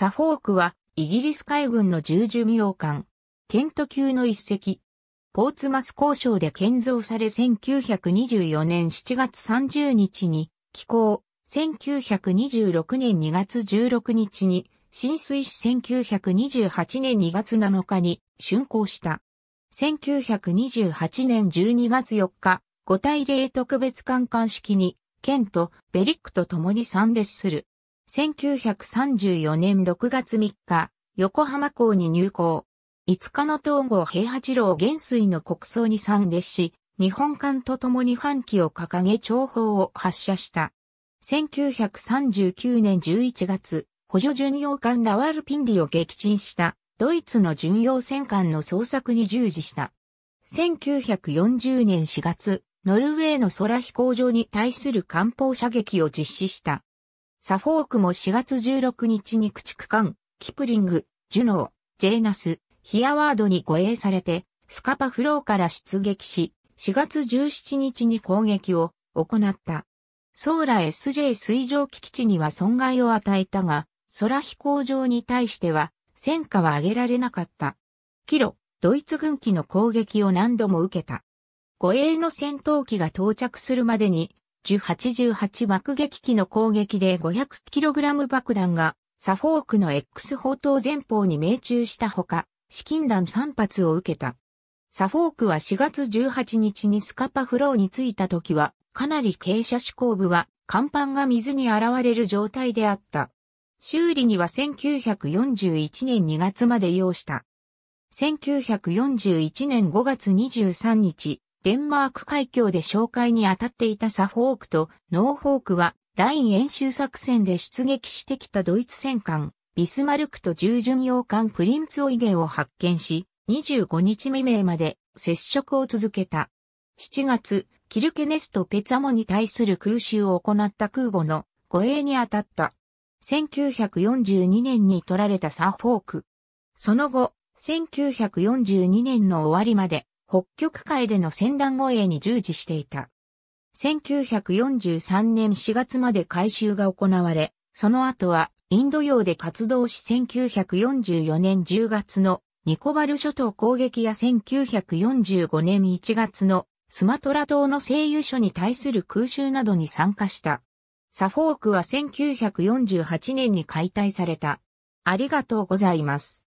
サフォークは、イギリス海軍の重巡洋艦、ケント級の一隻。ポーツマス交渉で建造され1924年7月30日に、寄港、1926年2月16日に、浸水し1928年2月7日に竣工した。1928年12月4日、5対0特別艦艦式に、ケント、ベリックと共に参列する。1934年6月3日、横浜港に入港。5日の東郷平八郎元帥の国葬に参列し、日本艦と共に反旗を掲げ長砲を発射した。1939年11月、補助巡洋艦ラワルピンディを撃沈したドイツの巡洋戦艦の捜索に従事した。1940年4月、ノルウェーの空飛行場に対する艦砲射撃を実施した。サフォークも4月16日に駆逐艦、キプリング、ジュノー、ジェーナス、ヒアワードに護衛されて、スカパフローから出撃し、4月17日に攻撃を行った。ソーラ SJ 水上機基地には損害を与えたが、空飛行場に対しては戦果は上げられなかった。キロ、ドイツ軍機の攻撃を何度も受けた。護衛の戦闘機が到着するまでに1088爆撃機の攻撃で 500kg 爆弾がサフォークの X 砲塔前方に命中したほか、資金弾3発を受けた。サフォークは4月18日にスカパフローに着いた時は、かなり傾斜飛向部は、甲板が水に現れる状態であった。修理には1941年2月まで要した。1941年5月23日、デンマーク海峡で紹介に当たっていたサフォークとノーフォークは、ライン演習作戦で出撃してきたドイツ戦艦、ビスマルクと従巡洋艦プリンツオイゲを発見し、25日未明まで接触を続けた。7月、キルケネスとペツァモに対する空襲を行った空母の護衛に当たった。1942年に取られたサフォーク。その後、1942年の終わりまで北極海での船団護衛に従事していた。1943年4月まで改修が行われ、その後はインド洋で活動し1944年10月のニコバル諸島攻撃や1945年1月のスマトラ島の製油所に対する空襲などに参加した。サフォークは1948年に解体された。ありがとうございます。